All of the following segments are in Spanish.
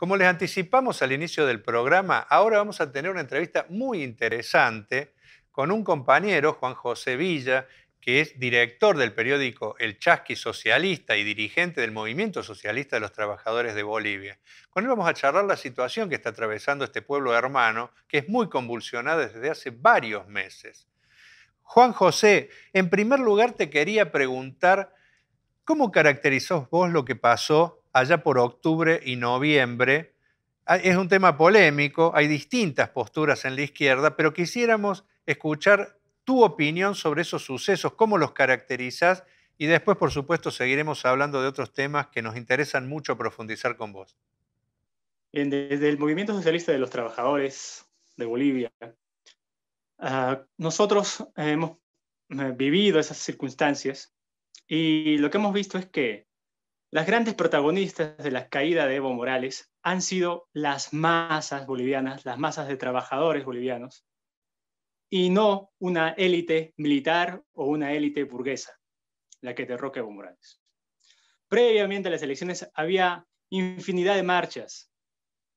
Como les anticipamos al inicio del programa, ahora vamos a tener una entrevista muy interesante con un compañero, Juan José Villa, que es director del periódico El Chasqui Socialista y dirigente del Movimiento Socialista de los Trabajadores de Bolivia. Con él vamos a charlar la situación que está atravesando este pueblo hermano, que es muy convulsionada desde hace varios meses. Juan José, en primer lugar te quería preguntar, ¿cómo caracterizás vos lo que pasó allá por octubre y noviembre. Ah, es un tema polémico, hay distintas posturas en la izquierda, pero quisiéramos escuchar tu opinión sobre esos sucesos, cómo los caracterizas y después, por supuesto, seguiremos hablando de otros temas que nos interesan mucho profundizar con vos. desde el Movimiento Socialista de los Trabajadores de Bolivia, ah, nosotros hemos eh, vivido esas circunstancias y lo que hemos visto es que las grandes protagonistas de la caída de Evo Morales han sido las masas bolivianas, las masas de trabajadores bolivianos, y no una élite militar o una élite burguesa, la que derroca Evo Morales. Previamente a las elecciones había infinidad de marchas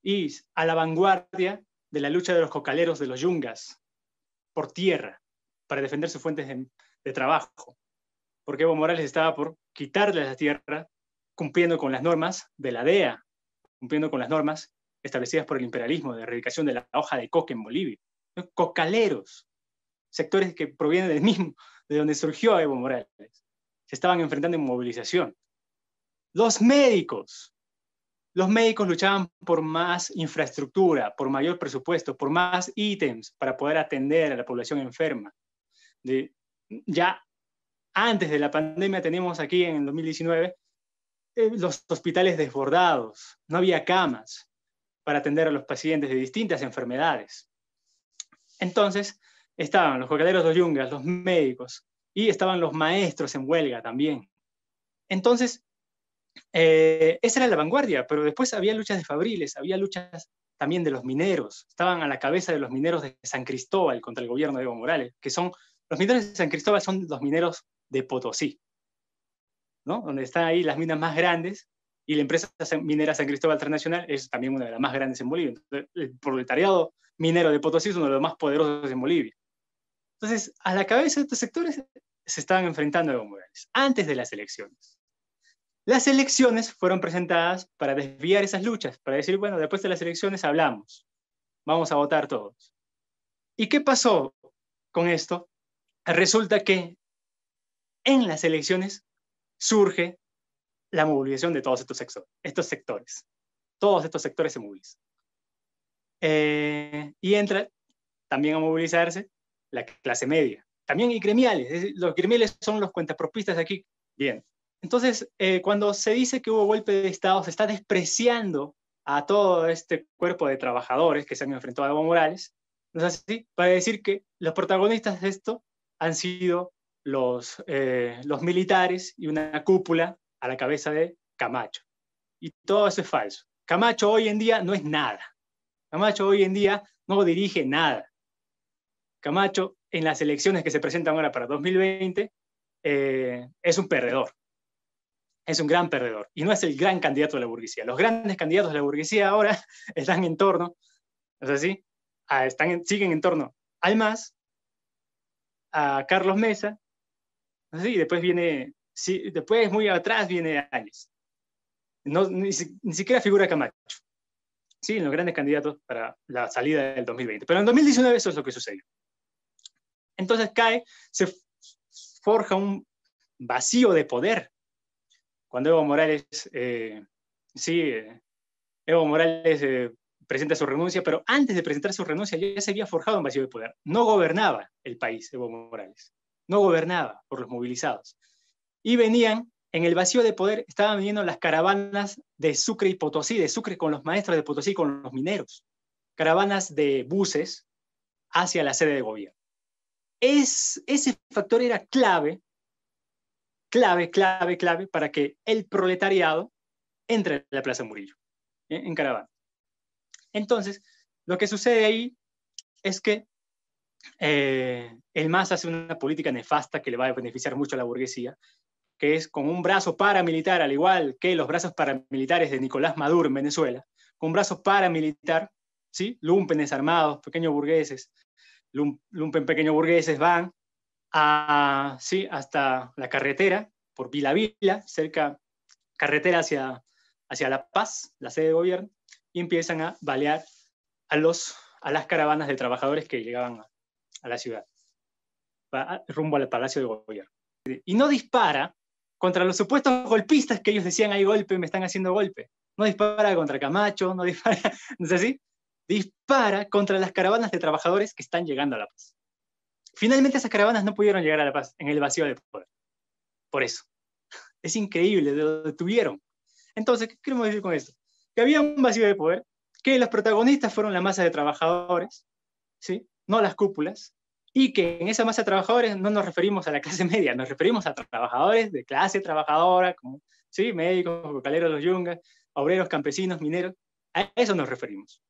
y a la vanguardia de la lucha de los cocaleros de los yungas por tierra para defender sus fuentes de, trabajo, porque Evo Morales estaba por quitarles la tierra cumpliendo con las normas de la DEA, cumpliendo con las normas establecidas por el imperialismo de erradicación de la hoja de coca en Bolivia. Cocaleros, sectores que provienen del mismo, de donde surgió Evo Morales, se estaban enfrentando en movilización. Los médicos, los médicos luchaban por más infraestructura, por mayor presupuesto, por más ítems para poder atender a la población enferma. ya antes de la pandemia tenemos aquí en el 2019 eh, los hospitales desbordados, no había camas para atender a los pacientes de distintas enfermedades. Entonces, estaban los jugaderos de yungas, los médicos, y estaban los maestros en huelga también. Entonces, eh, esa era la vanguardia, pero después había luchas de fabriles, había luchas también de los mineros, estaban a la cabeza de los mineros de San Cristóbal contra el gobierno de Evo Morales, que son, los mineros de San Cristóbal son los mineros de Potosí, donde están ahí las minas más grandes, y la empresa minera San Cristóbal Internacional es también una de las más grandes en Bolivia. el proletariado minero de Potosí es uno de los más poderosos en Bolivia. Entonces, a la cabeza de estos sectores se estaban enfrentando a Evo Morales, antes de las elecciones. Las elecciones fueron presentadas para desviar esas luchas, para decir, bueno, después de las elecciones hablamos, vamos a votar todos. ¿Y qué pasó con esto? Resulta que en las elecciones surge la movilización de todos estos, sectores, estos sectores. Todos estos sectores se movilizan. Eh, y entra también a movilizarse la clase media. También y gremiales. los gremiales son los cuentapropistas aquí. Bien. Entonces, eh, cuando se dice que hubo golpe de Estado, se está despreciando a todo este cuerpo de trabajadores que se han enfrentado a Evo Morales, ¿no es así? Para decir que los protagonistas de esto han sido los, eh, los militares y una cúpula a la cabeza de Camacho. Y todo eso es falso. Camacho hoy en día no es nada. Camacho hoy en día no dirige nada. Camacho, en las elecciones que se presentan ahora para 2020, eh, es un perdedor. Es un gran perdedor. Y no es el gran candidato de la burguesía. Los grandes candidatos de la burguesía ahora están en torno, ¿no es así? Ah, están siguen en torno al MAS, a Carlos Mesa y después viene, sí, después muy atrás viene Áñez. ni, siquiera figura Camacho. Sí, los grandes candidatos para la salida del 2020. Pero en 2019 eso es lo que sucedió. Entonces cae, se forja un vacío de poder. Cuando Evo Morales, eh, sí, eh, Evo Morales eh, presenta su renuncia, pero antes de presentar su renuncia ya se había forjado un vacío de poder. No gobernaba el país Evo Morales no gobernada por los movilizados. Y venían, en el vacío de poder, estaban viniendo las caravanas de Sucre y Potosí, de Sucre con los maestros de Potosí, con los mineros, caravanas de buses hacia la sede de gobierno. ese factor era clave, clave, clave, clave para que el proletariado entre en la Plaza Murillo, ¿eh? en caravana. Entonces, lo que sucede ahí es que eh, el MAS hace una política nefasta que le va a beneficiar mucho a la burguesía, que es con un brazo paramilitar, al igual que los brazos paramilitares de Nicolás Maduro en Venezuela, con un brazo paramilitar, ¿sí? lumpen armados, pequeños burgueses, lumpen pequeños burgueses van a, ¿sí? hasta la carretera, por Vila Vila, cerca, carretera hacia, hacia La Paz, la sede de gobierno, y empiezan a balear a, los, a las caravanas de trabajadores que llegaban a, a la ciudad, rumbo al Palacio de Gobierno. Y no dispara contra los supuestos golpistas que ellos decían, hay golpe, me están haciendo golpe. No dispara contra Camacho, no dispara, no sé si... dispara contra las caravanas de trabajadores que están llegando a La Paz. Finalmente esas caravanas no pudieron llegar a La Paz en el vacío de poder. Por eso. Es increíble, lo detuvieron. Entonces, ¿qué queremos decir con esto? Que había un vacío de poder, que los protagonistas fueron la masa de trabajadores, ¿sí? no las cúpulas, y que en esa masa de trabajadores no nos referimos a la clase media, nos referimos a trabajadores de clase trabajadora, como ¿sí? médicos, vocaleros, los yungas, obreros, campesinos, mineros, a eso nos referimos.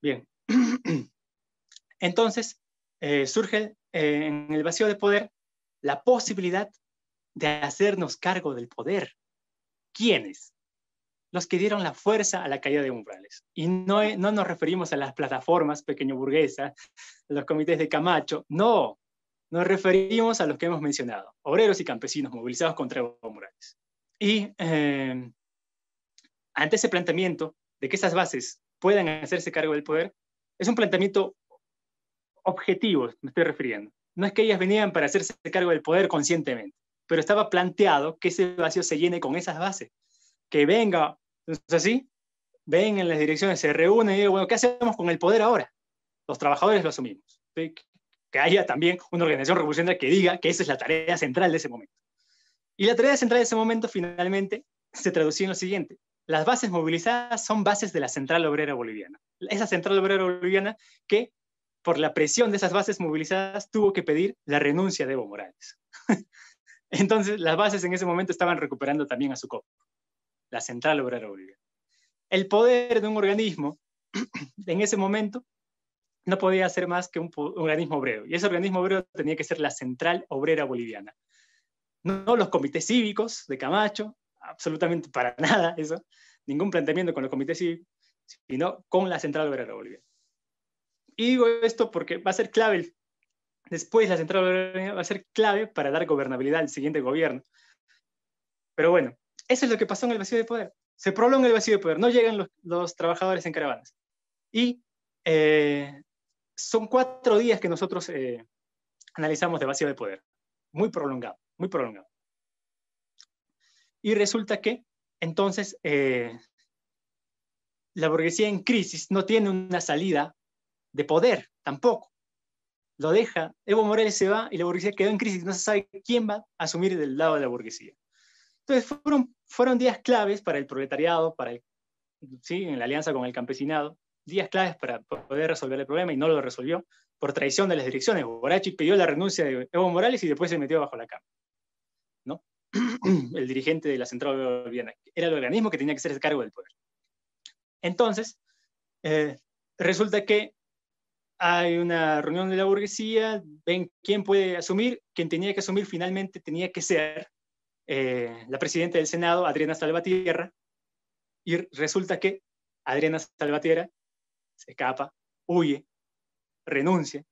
Bien, entonces eh, surge eh, en el vacío de poder la posibilidad de hacernos cargo del poder. ¿Quiénes? los que dieron la fuerza a la caída de umbrales. Y no, no nos referimos a las plataformas pequeño los comités de Camacho, no, nos referimos a los que hemos mencionado, obreros y campesinos movilizados contra umbrales. Y eh, ante ese planteamiento de que esas bases puedan hacerse cargo del poder, es un planteamiento objetivo, me estoy refiriendo. No es que ellas venían para hacerse cargo del poder conscientemente, pero estaba planteado que ese vacío se llene con esas bases, que venga entonces, así, ven en las direcciones, se reúnen y dicen, bueno, ¿qué hacemos con el poder ahora? Los trabajadores lo asumimos. Que haya también una organización revolucionaria que diga que esa es la tarea central de ese momento. Y la tarea central de ese momento finalmente se traducía en lo siguiente. Las bases movilizadas son bases de la Central Obrera Boliviana. Esa Central Obrera Boliviana que, por la presión de esas bases movilizadas, tuvo que pedir la renuncia de Evo Morales. Entonces, las bases en ese momento estaban recuperando también a su cop la Central Obrera Boliviana. El poder de un organismo en ese momento no podía ser más que un, organismo obrero, y ese organismo obrero tenía que ser la Central Obrera Boliviana. No los comités cívicos de Camacho, absolutamente para nada eso, ningún planteamiento con los comités cívicos, sino con la Central Obrera Boliviana. Y digo esto porque va a ser clave, después la Central Obrera va a ser clave para dar gobernabilidad al siguiente gobierno. Pero bueno, eso es lo que pasó en el vacío de poder. Se prolonga el vacío de poder, no llegan los, trabajadores en caravanas. Y eh, son cuatro días que nosotros eh, analizamos de vacío de poder, muy prolongado, muy prolongado. Y resulta que entonces eh, la burguesía en crisis no tiene una salida de poder tampoco. Lo deja, Evo Morales se va y la burguesía quedó en crisis, no se sabe quién va a asumir del lado de la burguesía. Entonces fueron, fueron días claves para el proletariado, para ¿sí? en la alianza con el campesinado, días claves para poder resolver el problema y no lo resolvió por traición de las direcciones. Borachi pidió la renuncia de Evo Morales y después se metió bajo la cama. ¿no? el dirigente de la central boliviana. Era el organismo que tenía que ser el cargo del poder. Entonces, eh, resulta que hay una reunión de la burguesía, ven quién puede asumir, quien tenía que asumir finalmente tenía que ser eh, la presidenta del Senado, Adriana Salvatierra, y resulta que Adriana Salvatierra se escapa, huye, renuncia,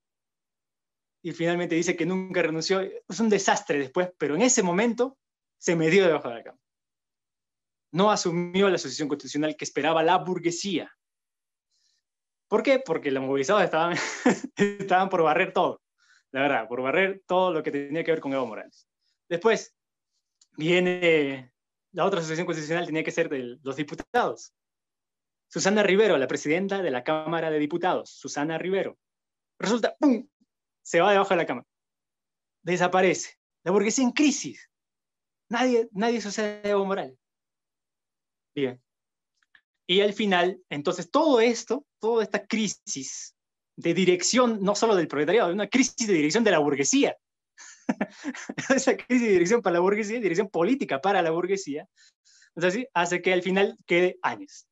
y finalmente dice que nunca renunció. Es un desastre después, pero en ese momento se me dio debajo de la cama. No asumió la asociación constitucional que esperaba la burguesía. ¿Por qué? Porque los movilizados estaban, estaban por barrer todo, la verdad, por barrer todo lo que tenía que ver con Evo Morales. Después, viene la otra asociación constitucional tenía que ser de los diputados. Susana Rivero, la presidenta de la Cámara de Diputados, Susana Rivero. Resulta, ¡pum! Se va debajo de la Cámara. Desaparece. La burguesía en crisis. Nadie, nadie sucede a Evo Morales. Bien. Y al final, entonces, todo esto, toda esta crisis de dirección, no solo del proletariado, una crisis de dirección de la burguesía, esa crisis de dirección para la burguesía, dirección política para la burguesía, o hace que al final quede Áñez.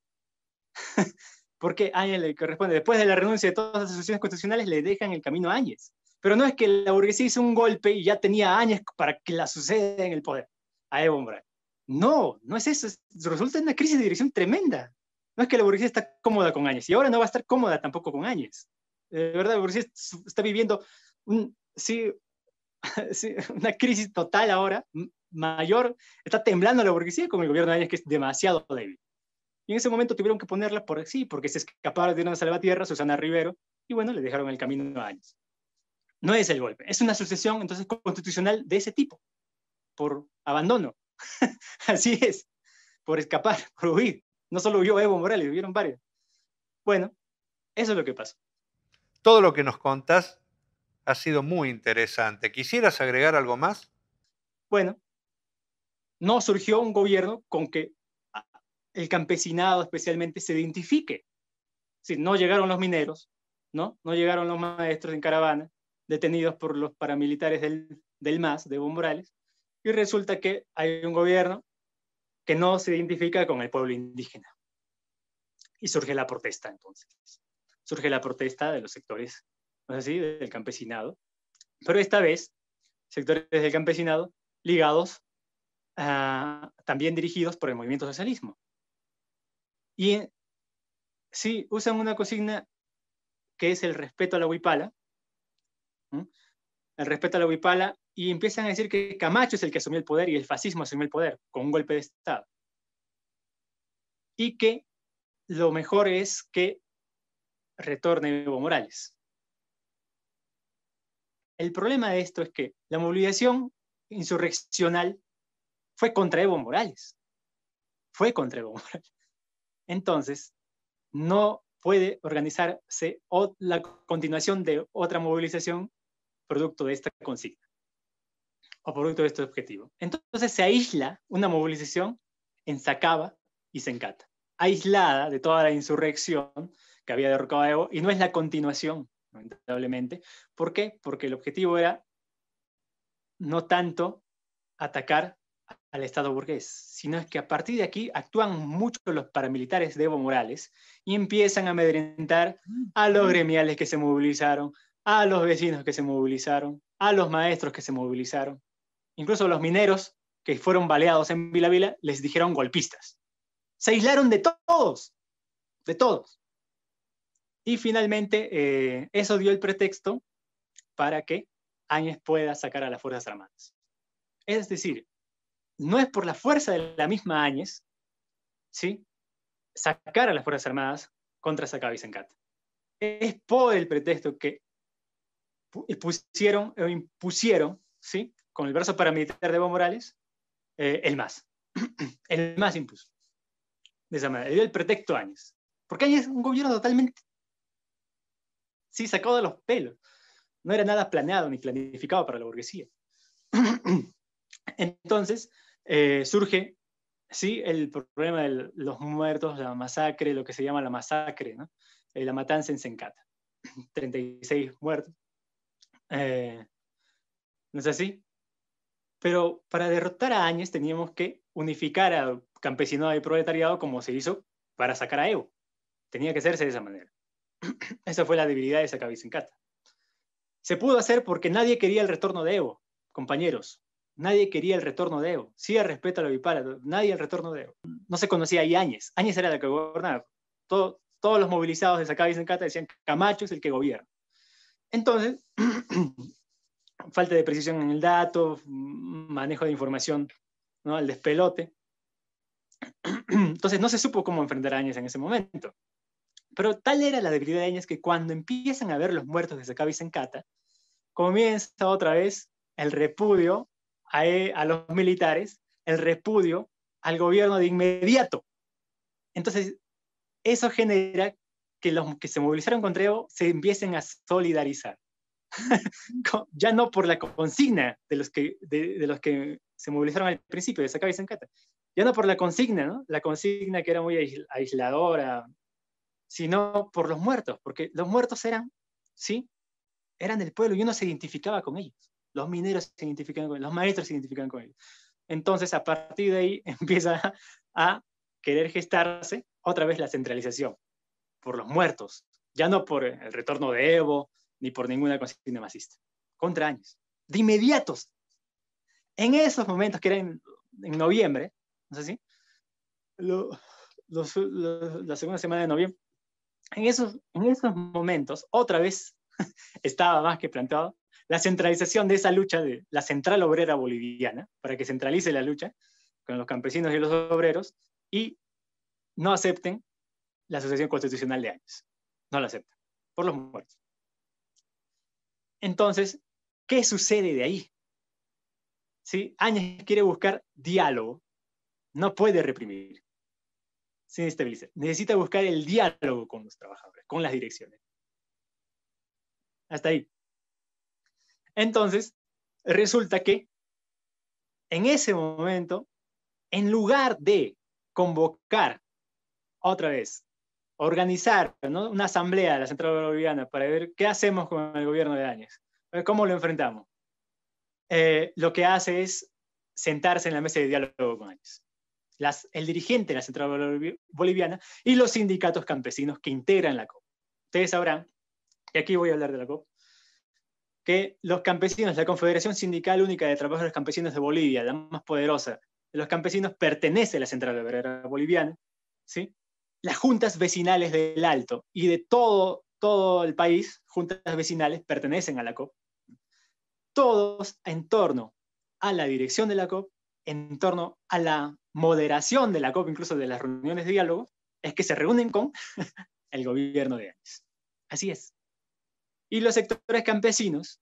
Porque Áñez le corresponde, después de la renuncia de todas las asociaciones constitucionales, le dejan el camino a Áñez. Pero no es que la burguesía hizo un golpe y ya tenía a para que la suceda en el poder, a Evo Morales. No, no es eso. resulta una crisis de dirección tremenda. No es que la burguesía está cómoda con Áñez y ahora no va a estar cómoda tampoco con Áñez. De verdad, la burguesía está viviendo un, sí, una crisis total ahora, mayor, está temblando la burguesía con el gobierno de Añez que es demasiado débil. Y en ese momento tuvieron que ponerla por sí, porque se escaparon de una salvatierra, Susana Rivero, y bueno, le dejaron el camino a Añez No es el golpe, es una sucesión entonces constitucional de ese tipo, por abandono. Así es, por escapar, por huir. No solo huyó Evo Morales, huyeron varios. Bueno, eso es lo que pasó. Todo lo que nos contas ha sido muy interesante. ¿Quisieras agregar algo más? Bueno, no surgió un gobierno con que el campesinado especialmente se identifique. Si no llegaron los mineros, ¿no? No llegaron los maestros en caravana, detenidos por los paramilitares del, MAS, de Evo y resulta que hay un gobierno que no se identifica con el pueblo indígena. Y surge la protesta entonces. Surge la protesta de los sectores así?, del campesinado, pero esta vez sectores del campesinado ligados, ah, también dirigidos por el movimiento socialismo. Y sí, usan una consigna que es el respeto a la huipala, el respeto a la huipala, y empiezan a decir que Camacho es el que asumió el poder y el fascismo asumió el poder con un golpe de Estado. Y que lo mejor es que retorne Evo Morales. El problema de esto es que la movilización insurreccional fue contra Evo Morales. Fue contra Evo Morales. Entonces, no puede organizarse la continuación de otra movilización producto de esta consigna o producto de este objetivo. Entonces se aísla una movilización en Sacaba y Sencata, aislada de toda la insurrección que había derrocado a Evo y no es la continuación lamentablemente. ¿Por qué? Porque el objetivo era no tanto atacar al Estado burgués, sino es que a partir de aquí actúan mucho los paramilitares de Evo Morales y empiezan a amedrentar a los mm. gremiales que se movilizaron, a los vecinos que se movilizaron, a los maestros que se movilizaron, incluso los mineros que fueron baleados en Vila Vila, les dijeron golpistas. Se aislaron de todos, de todos. Y finalmente, eh, eso dio el pretexto para que Áñez pueda sacar a las Fuerzas Armadas. Es decir, no es por la fuerza de la misma Áñez, ¿sí? sacar a las Fuerzas Armadas contra Sacaba y Es por el pretexto que pusieron, o impusieron, ¿sí? con el brazo paramilitar de Evo Morales, eh, el MAS. el MAS impuso. De esa manera, dio el pretexto a Áñez. Porque Áñez es un gobierno totalmente Sí, sacado de los pelos. No era nada planeado ni planificado para la burguesía. Entonces, eh, surge, sí, el problema de los muertos, la masacre, lo que se llama la masacre, eh, la matanza en Sencata. 36 muertos. Eh, ¿No es así? Pero para derrotar a Áñez teníamos que unificar a campesinado y proletariado como se hizo para sacar a Evo. Tenía que hacerse de esa manera. Esa fue la debilidad de Sencata Se pudo hacer porque nadie quería el retorno de Evo, compañeros. Nadie quería el retorno de Evo. Sí, a la Vipara, nadie el retorno de Evo. No se conocía ahí Áñez. Áñez era la que gobernaba. todos los movilizados de Sencata decían Camacho es el que gobierna. Entonces, falta de precisión en el dato, manejo de información, al el despelote. Entonces no se supo cómo enfrentar a Áñez en ese momento. Pero tal era la debilidad de Áñez que cuando empiezan a ver los muertos de Sacaba y Sencata, comienza otra vez el repudio e, a, los militares, el repudio al gobierno de inmediato. Entonces, eso genera que los que se movilizaron contra Evo se empiecen a solidarizar. ya no por la consigna de los que, de, los que se movilizaron al principio, de Sacaba y Sencata, ya no por la consigna, ¿no? La consigna que era muy aisladora, sino por los muertos, porque los muertos eran, ¿sí? Eran del pueblo y uno se identificaba con ellos. Los mineros se identificaban con ellos, los maestros se identificaban con ellos. Entonces, a partir de ahí empieza a querer gestarse otra vez la centralización por los muertos, ya no por el retorno de Evo ni por ninguna consigna masista, contra años, de inmediatos. En esos momentos, que eran en, noviembre, no sé si, la segunda semana de noviembre, en esos, momentos, otra vez estaba más que planteado la centralización de esa lucha de la central obrera boliviana, para que centralice la lucha con los campesinos y los obreros y no acepten la asociación constitucional de años. No la aceptan, por los muertos. Entonces, ¿qué sucede de ahí? Si Áñez quiere buscar diálogo, no puede reprimir sin estabilizar. Necesita buscar el diálogo con los trabajadores, con las direcciones. Hasta ahí. Entonces, resulta que en ese momento, en lugar de convocar otra vez, organizar una asamblea de la Central Boliviana para ver qué hacemos con el gobierno de Áñez, eh, cómo lo enfrentamos, eh, lo que hace es sentarse en la mesa de diálogo con Áñez el dirigente de la Central Boliviana y los sindicatos campesinos que integran la COP. Ustedes sabrán, y aquí voy a hablar de la COP, que los campesinos, la Confederación Sindical Única de Trabajadores Campesinos de Bolivia, la más poderosa de los campesinos, pertenece a la Central Boliviana, ¿sí? las juntas vecinales del Alto y de todo, todo el país, juntas vecinales pertenecen a la COP. Todos en torno a la dirección de la COP, en torno a la moderación de la COP, incluso de las reuniones de diálogo, es que se reúnen con el gobierno de Áñez. Así es. Y los sectores campesinos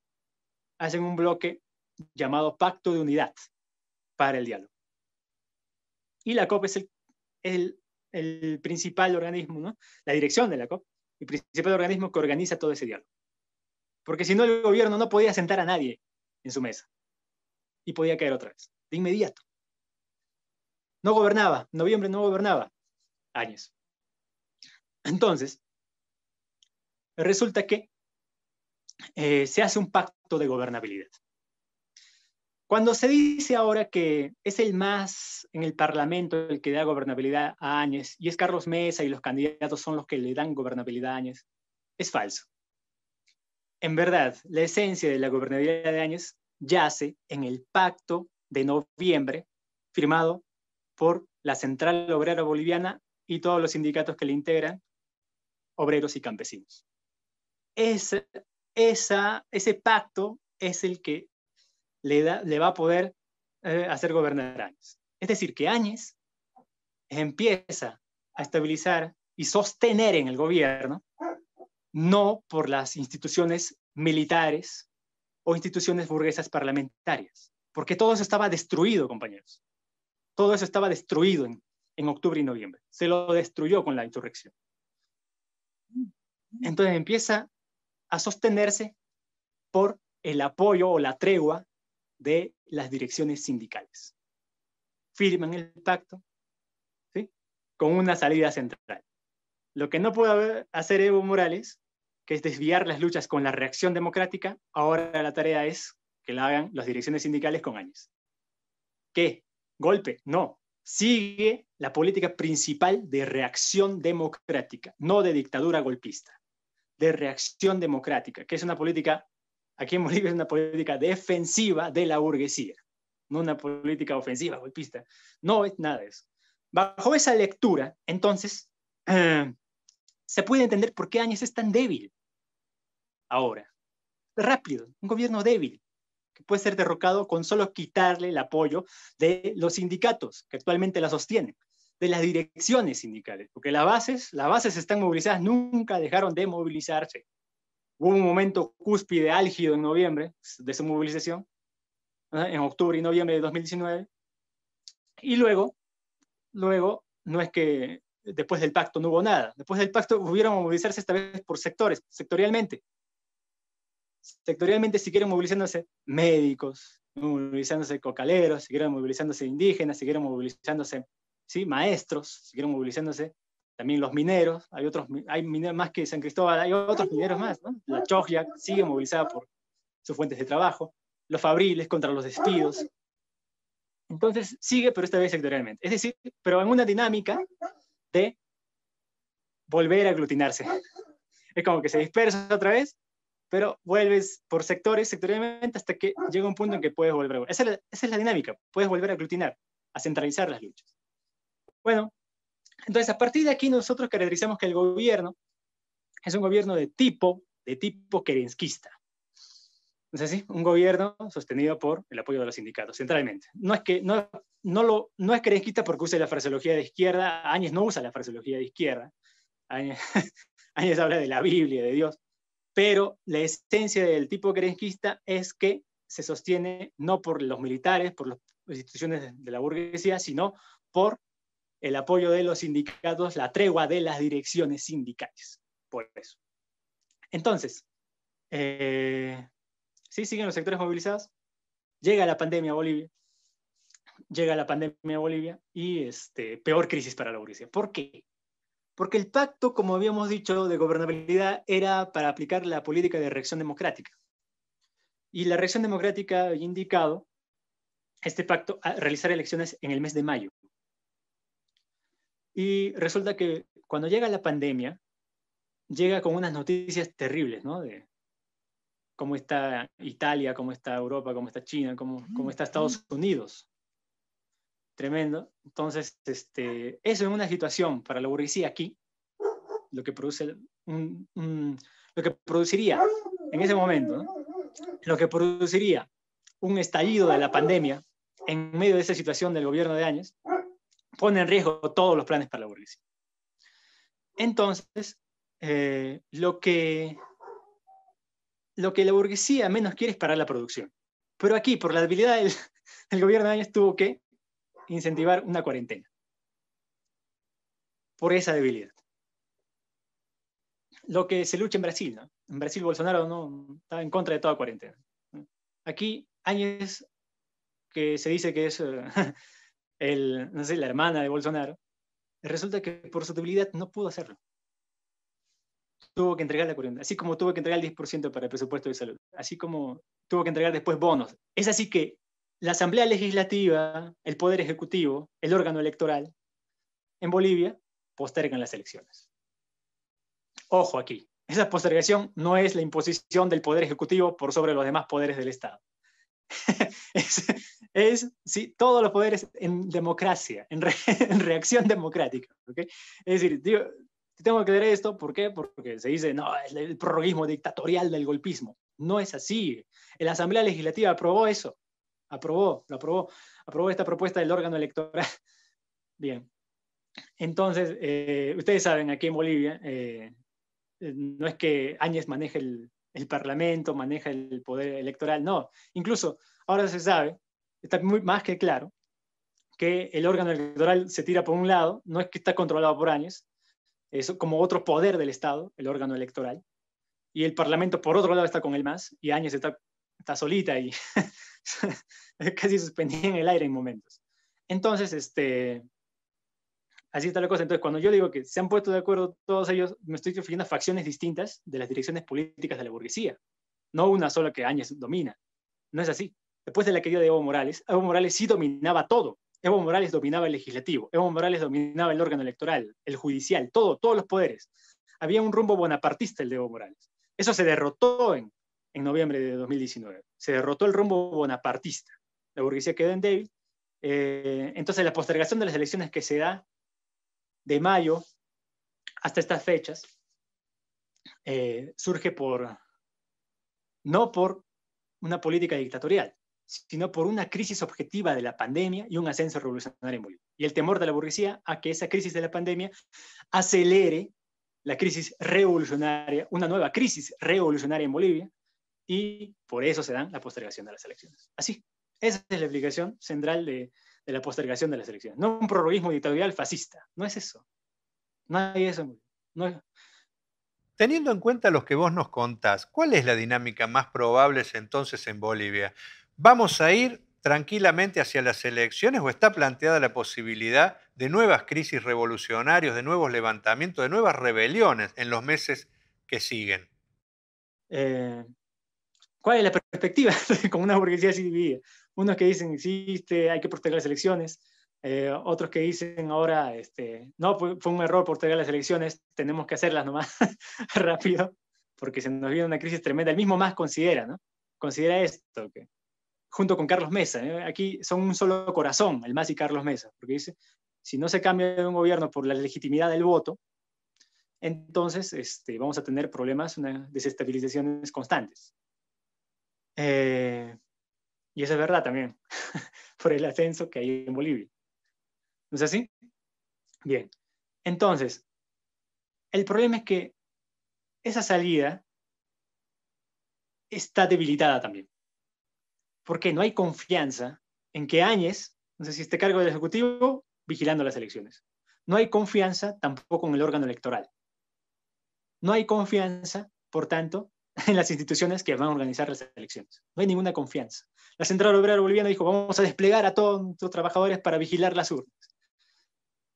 hacen un bloque llamado Pacto de Unidad para el Diálogo. Y la COP es el, principal organismo, la dirección de la COP, el principal organismo que organiza todo ese diálogo. Porque si no, el gobierno no podía sentar a nadie en su mesa y podía caer otra vez, de inmediato. No gobernaba, noviembre no gobernaba. Años. Entonces, resulta que eh, se hace un pacto de gobernabilidad. Cuando se dice ahora que es el más en el Parlamento el que da gobernabilidad a Áñez y es Carlos Mesa y los candidatos son los que le dan gobernabilidad a Áñez, es falso. En verdad, la esencia de la gobernabilidad de Áñez yace en el pacto de noviembre firmado por la Central Obrera Boliviana y todos los sindicatos que le integran, obreros y campesinos. esa, ese pacto es el que le, da, le va a poder eh, hacer gobernar Es decir, que Áñez empieza a estabilizar y sostener en el gobierno, no por las instituciones militares o instituciones burguesas parlamentarias, porque todo eso estaba destruido, compañeros. Todo eso estaba destruido en, octubre y noviembre. Se lo destruyó con la insurrección. Entonces empieza a sostenerse por el apoyo o la tregua de las direcciones sindicales. Firman el pacto ¿sí? con una salida central. Lo que no puede hacer Evo Morales, que es desviar las luchas con la reacción democrática, ahora la tarea es que la hagan las direcciones sindicales con años. que golpe, no. Sigue la política principal de reacción democrática, no de dictadura golpista, de reacción democrática, que es una política, aquí en Bolivia es una política defensiva de la burguesía, no una política ofensiva golpista, no es nada de eso. Bajo esa lectura, entonces, se puede entender por qué Áñez es tan débil ahora. Rápido, un gobierno débil que puede ser derrocado con solo quitarle el apoyo de los sindicatos que actualmente la sostienen, de las direcciones sindicales, porque las bases, las bases están movilizadas, nunca dejaron de movilizarse. Hubo un momento cúspide álgido en noviembre de su movilización, en octubre y noviembre de 2019, y luego, luego, no es que después del pacto no hubo nada, después del pacto hubieron movilizarse esta vez por sectores, sectorialmente, sectorialmente siguieron movilizándose médicos, movilizándose cocaleros, siguieron movilizándose indígenas, siguieron movilizándose ¿sí? maestros, siguieron movilizándose también los mineros, hay otros, hay mineros más que San Cristóbal, hay otros mineros más, La Chogia sigue movilizada por sus fuentes de trabajo, los fabriles contra los despidos. Entonces sigue, pero esta vez sectorialmente. Es decir, pero en una dinámica de volver a aglutinarse. Es como que se dispersa otra vez pero vuelves por sectores, sectorialmente, hasta que llega un punto en que puedes volver. Esa es la, esa es la dinámica, puedes volver a aglutinar, a centralizar las luchas. Bueno, entonces a partir de aquí nosotros caracterizamos que el gobierno es un gobierno de tipo, de tipo kerenskista. es Un gobierno sostenido por el apoyo de los sindicatos, centralmente. No es que no, no, lo, no es kerenskista porque usa la fraseología de izquierda, Áñez no usa la fraseología de izquierda, Años Áñez habla de la Biblia, de Dios, pero la esencia del tipo gerenquista es que se sostiene no por los militares, por las instituciones de la burguesía, sino por el apoyo de los sindicatos, la tregua de las direcciones sindicales. Por eso. Entonces, eh, ¿sí siguen los sectores movilizados? Llega la pandemia a Bolivia. Llega la pandemia a Bolivia y este, peor crisis para la burguesía. ¿Por qué? porque el pacto, como habíamos dicho, de gobernabilidad era para aplicar la política de reacción democrática. Y la reacción democrática había indicado este pacto a realizar elecciones en el mes de mayo. Y resulta que cuando llega la pandemia, llega con unas noticias terribles, ¿no? De cómo está Italia, cómo está Europa, cómo está China, cómo, cómo mm, está Estados mm. Unidos. Tremendo. Entonces, este, eso en una situación para la burguesía aquí, lo que, produce, lo que produciría en ese momento, lo que produciría un estallido de la pandemia en medio de esa situación del gobierno de años, pone en riesgo todos los planes para la burguesía. Entonces, eh, lo, que, lo que la burguesía menos quiere es parar la producción. Pero aquí, por la debilidad del, gobierno de Áñez tuvo que incentivar una cuarentena por esa debilidad. Lo que se lucha en Brasil, ¿no? En Brasil Bolsonaro no está en contra de toda cuarentena. Aquí Áñez, que se dice que es eh, la hermana de Bolsonaro, resulta que por su debilidad no pudo hacerlo. Tuvo que entregar la cuarentena, así como tuvo que entregar el 10% para el presupuesto de salud, así como tuvo que entregar después bonos. Es así que la Asamblea Legislativa, el Poder Ejecutivo, el órgano electoral en Bolivia postergan las elecciones. Ojo aquí, esa postergación no es la imposición del Poder Ejecutivo por sobre los demás poderes del Estado. es, todos los poderes en democracia, en, reacción democrática. Es decir, tengo que leer esto, ¿por qué? Porque se dice, no, es el prorroguismo dictatorial del golpismo. No es así. La Asamblea Legislativa aprobó eso aprobó, lo aprobó, aprobó esta propuesta del órgano electoral. Bien. Entonces, eh, ustedes saben, aquí en Bolivia, eh, no es que Áñez maneje el, Parlamento, maneja el poder electoral, no. Incluso ahora se sabe, está muy, más que claro, que el órgano electoral se tira por un lado, no es que está controlado por Áñez, es como otro poder del Estado, el órgano electoral, y el Parlamento por otro lado está con el más, y Áñez está, está solita ahí. casi suspendida en el aire en momentos. Entonces, este, así está la cosa. Entonces, cuando yo digo que se han puesto de acuerdo todos ellos, me estoy refiriendo a facciones distintas de las direcciones políticas de la burguesía, no una sola que Áñez domina. No es así. Después de la caída de Evo Morales, Evo Morales sí dominaba todo. Evo Morales dominaba el legislativo, Evo Morales dominaba el órgano electoral, el judicial, todo, todos los poderes. Había un rumbo bonapartista el de Evo Morales. Eso se derrotó en, en noviembre de 2019. Se derrotó el rumbo bonapartista. La burguesía quedó en débil. Eh, entonces, la postergación de las elecciones que se da de mayo hasta estas fechas eh, surge por, no por una política dictatorial, sino por una crisis objetiva de la pandemia y un ascenso revolucionario en Bolivia. Y el temor de la burguesía a que esa crisis de la pandemia acelere la crisis revolucionaria, una nueva crisis revolucionaria en Bolivia, y por eso se dan la postergación de las elecciones. Así, esa es la explicación central de, la postergación de las elecciones. No un prorroguismo dictatorial fascista, no es eso. No hay eso. Teniendo en cuenta los que vos nos contás, ¿cuál es la dinámica más probable entonces en Bolivia? ¿Vamos a ir tranquilamente hacia las elecciones o está planteada la posibilidad de nuevas crisis revolucionarias, de nuevos levantamientos, de nuevas rebeliones en los meses que siguen? Eh, ¿Cuál es la perspectiva? con una burguesía así dividida. Unos que dicen existe, hay que proteger las elecciones, eh, otros que dicen ahora, este, no, fue un error proteger las elecciones, tenemos que hacerlas nomás rápido, porque se nos viene una crisis tremenda. El mismo más considera, ¿no? Considera esto, que junto con Carlos Mesa, ¿eh? aquí son un solo corazón, el más y Carlos Mesa, porque dice, si no se cambia un gobierno por la legitimidad del voto, entonces este, vamos a tener problemas, una, desestabilizaciones constantes. Eh, y eso es verdad también, por el ascenso que hay en Bolivia. ¿No es así? Bien. Entonces, el problema es que esa salida está debilitada también, porque no hay confianza en que Áñez, no sé si esté cargo del Ejecutivo, vigilando las elecciones. No hay confianza tampoco en el órgano electoral. No hay confianza, por tanto, en las instituciones que van a organizar las elecciones. No hay ninguna confianza. La Central Obrera Boliviana dijo, vamos a desplegar a todos los trabajadores para vigilar las urnas.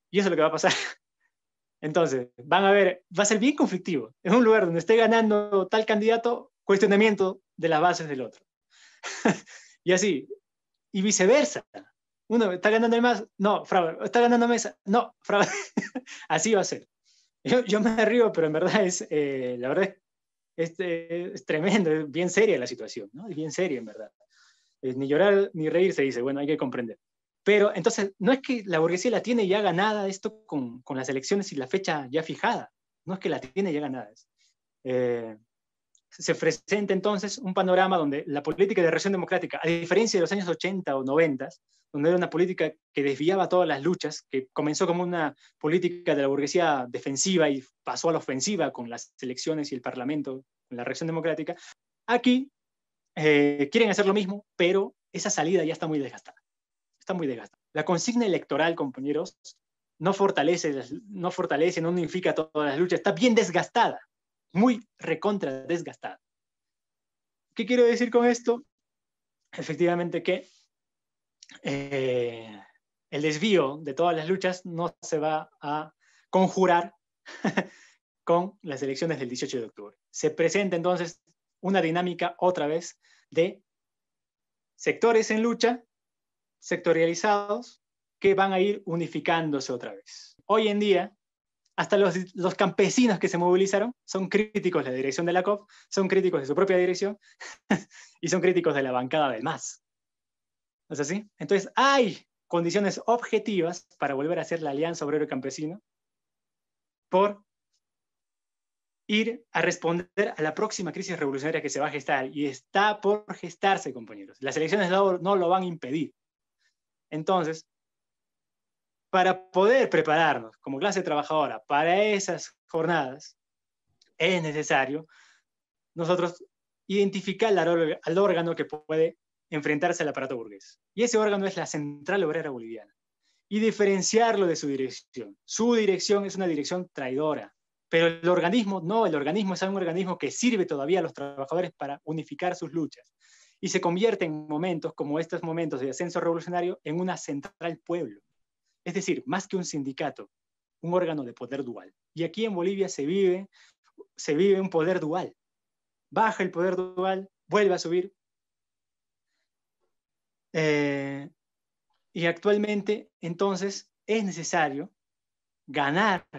Y eso es lo que va a pasar. Entonces, van a ver, va a ser bien conflictivo. En un lugar donde esté ganando tal candidato, cuestionamiento de las bases del otro. y así. Y viceversa. Uno está ganando el más, no, fraude. Está ganando mesa, no, fraude. así va a ser. Yo, me río, pero en verdad es, eh, la verdad es eh, es tremendo, es bien seria la situación, ¿no? Es bien seria, en verdad. ni llorar ni reír se dice, bueno, hay que comprender. Pero entonces, no es que la burguesía la tiene ya ganada esto con, las elecciones y la fecha ya fijada, no es que la tiene ya ganada. Eh, se presenta entonces un panorama donde la política de reacción democrática, a diferencia de los años 80 o 90, donde era una política que desviaba todas las luchas, que comenzó como una política de la burguesía defensiva y pasó a la ofensiva con las elecciones y el parlamento, con la reacción democrática, aquí eh, quieren hacer lo mismo, pero esa salida ya está muy desgastada. Está muy desgastada. La consigna electoral, compañeros, no fortalece, no fortalece, no unifica todas las luchas, está bien desgastada muy recontra desgastado. ¿Qué quiero decir con esto? Efectivamente que eh, el desvío de todas las luchas no se va a conjurar con las elecciones del 18 de octubre. Se presenta entonces una dinámica otra vez de sectores en lucha, sectorializados, que van a ir unificándose otra vez. Hoy en día, hasta los, campesinos que se movilizaron son críticos de la dirección de la COP, son críticos de su propia dirección y son críticos de la bancada del MAS. ¿No es así? Entonces, hay condiciones objetivas para volver a ser la alianza obrero-campesino por ir a responder a la próxima crisis revolucionaria que se va a gestar y está por gestarse, compañeros. Las elecciones no lo van a impedir. Entonces, para poder prepararnos como clase trabajadora para esas jornadas, es necesario nosotros identificar al órgano que puede enfrentarse al aparato burgués. Y ese órgano es la Central Obrera Boliviana. Y diferenciarlo de su dirección. Su dirección es una dirección traidora, pero el organismo no, el organismo es un organismo que sirve todavía a los trabajadores para unificar sus luchas y se convierte en momentos como estos momentos de ascenso revolucionario en una central pueblo. Es decir, más que un sindicato, un órgano de poder dual. Y aquí en Bolivia se vive, se vive un poder dual. Baja el poder dual, vuelve a subir. Eh, y actualmente, entonces, es necesario ganarle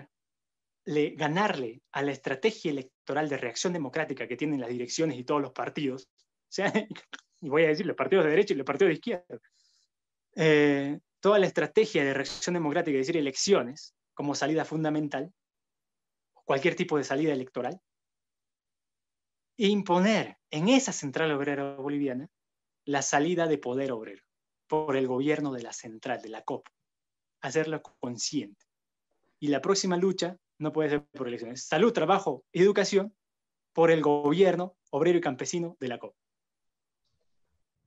a la estrategia electoral de reacción democrática que tienen las direcciones y todos los partidos, o sea, y voy a decir los partidos de derecha y los partidos de izquierda, eh, toda la estrategia de reacción democrática, es decir, elecciones como salida fundamental, cualquier tipo de salida electoral, e imponer en esa central obrera boliviana la salida de poder obrero por el gobierno de la central, de la COP, hacerlo consciente. Y la próxima lucha no puede ser por elecciones. Salud, trabajo, educación por el gobierno obrero y campesino de la COP.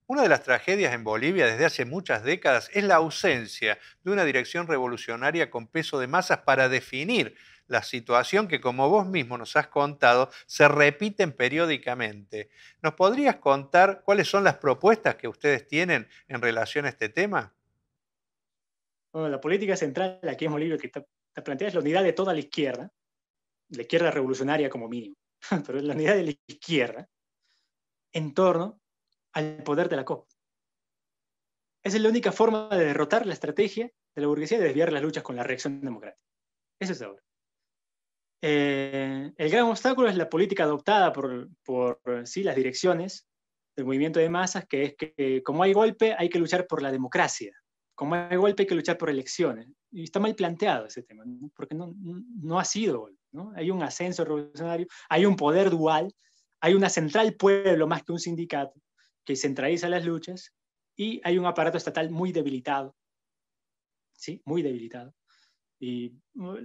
Una de las tragedias en Bolivia desde hace muchas décadas es la ausencia de una dirección revolucionaria con peso de masas para definir la situación que, como vos mismo nos has contado, se repiten periódicamente. ¿Nos podrías contar cuáles son las propuestas que ustedes tienen en relación a este tema? Bueno, la política central aquí en Bolivia que está, plantea planteada es la unidad de toda la izquierda, la izquierda revolucionaria como mínimo, pero es la unidad de la izquierda, en torno al poder de la COP. Esa es la única forma de derrotar la estrategia de la burguesía de desviar las luchas con la reacción democrática. Eso es ahora. Eh, el gran obstáculo es la política adoptada por, sí, las direcciones del movimiento de masas, que es que como hay golpe hay que luchar por la democracia, como hay golpe hay que luchar por elecciones. Y está mal planteado ese tema, porque no, ha sido golpe. ¿no? Hay un ascenso revolucionario, hay un poder dual, hay una central pueblo más que un sindicato que centraliza las luchas y hay un aparato estatal muy debilitado. Sí, muy debilitado. Y mm,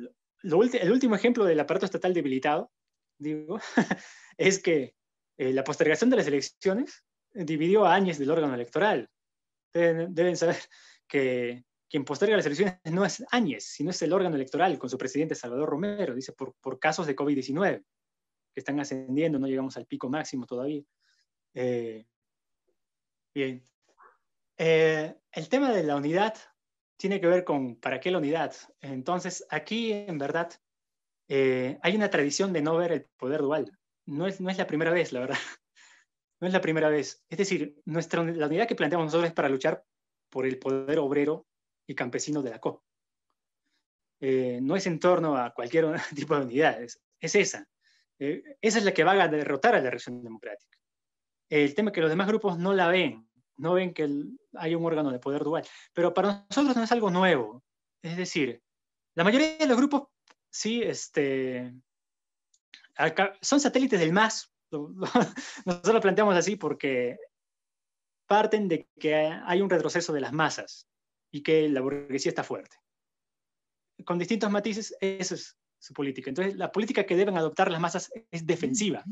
el último ejemplo del aparato estatal debilitado, digo, es que eh, la postergación de las elecciones dividió a Áñez del órgano electoral. Deben, saber que quien posterga las elecciones no es Áñez, sino es el órgano electoral con su presidente Salvador Romero, dice, por, casos de COVID-19 que están ascendiendo, no llegamos al pico máximo todavía. Eh, Bien. Eh, el tema de la unidad tiene que ver con para qué la unidad. Entonces, aquí en verdad eh, hay una tradición de no ver el poder dual. No es, no es la primera vez, la verdad. No es la primera vez. Es decir, nuestra, la unidad que planteamos nosotros es para luchar por el poder obrero y campesino de la COP. Eh, no es en torno a cualquier tipo de unidad, es, esa. esa es la que va a derrotar a la región democrática. El tema que los demás grupos no la ven, no ven que hay un órgano de poder dual. Pero para nosotros no es algo nuevo. Es decir, la mayoría de los grupos, sí, este, son satélites del MAS. Nosotros lo planteamos así porque parten de que hay un retroceso de las masas y que la burguesía está fuerte. Con distintos matices, eso es su política. Entonces, la política que deben adoptar las masas es defensiva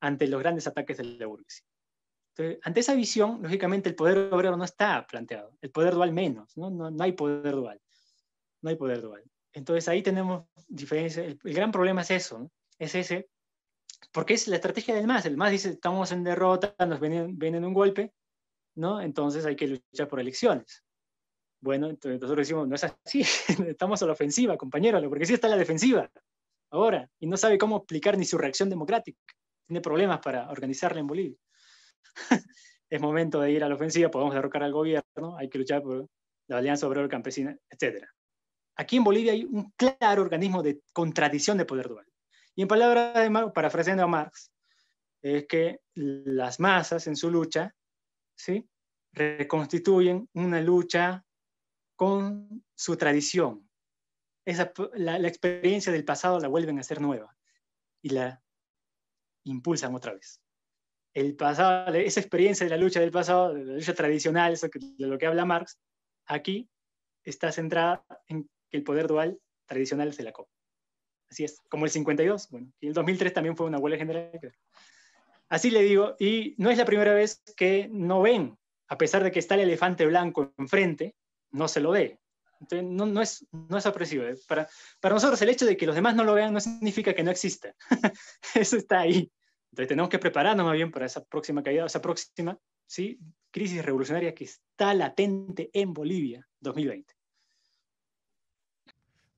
ante los grandes ataques de la burguesía. Entonces, ante esa visión, lógicamente el poder obrero no está planteado, el poder dual menos, no, no, hay poder dual, no hay poder dual. Entonces ahí tenemos diferencias, el, gran problema es eso, es ese, porque es la estrategia del MAS, el MAS dice estamos en derrota, nos vienen, un golpe, ¿no? entonces hay que luchar por elecciones. Bueno, entonces nosotros decimos, no es así, estamos a la ofensiva, compañero, porque sí está a la defensiva ahora, y no sabe cómo aplicar ni su reacción democrática tiene problemas para organizarla en Bolivia. es momento de ir a la ofensiva, podemos derrocar al gobierno, hay que luchar por la alianza obrero campesina, etc. Aquí en Bolivia hay un claro organismo de contradicción de poder dual. Y en palabras de Marx, parafraseando a Marx, es que las masas en su lucha ¿sí? reconstituyen una lucha con su tradición. Esa, la, la experiencia del pasado la vuelven a ser nueva. Y la impulsan otra vez. El pasado, esa experiencia de la lucha del pasado, de la lucha tradicional, de lo que habla Marx, aquí está centrada en que el poder dual tradicional se la copa. Así es, como el 52, bueno, y el 2003 también fue una huelga general. Así le digo, y no es la primera vez que no ven, a pesar de que está el elefante blanco enfrente, no se lo ve. Entonces, no, es, no es apreciable. ¿eh? Para, para nosotros el hecho de que los demás no lo vean no significa que no exista. Eso está ahí. Entonces tenemos que prepararnos más bien para esa próxima caída, esa próxima ¿sí? crisis revolucionaria que está latente en Bolivia 2020.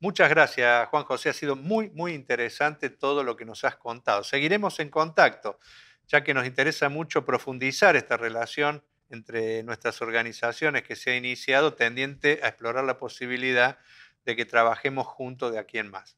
Muchas gracias, Juan José. Ha sido muy, muy interesante todo lo que nos has contado. Seguiremos en contacto, ya que nos interesa mucho profundizar esta relación entre nuestras organizaciones que se ha iniciado tendiente a explorar la posibilidad de que trabajemos juntos de aquí en más.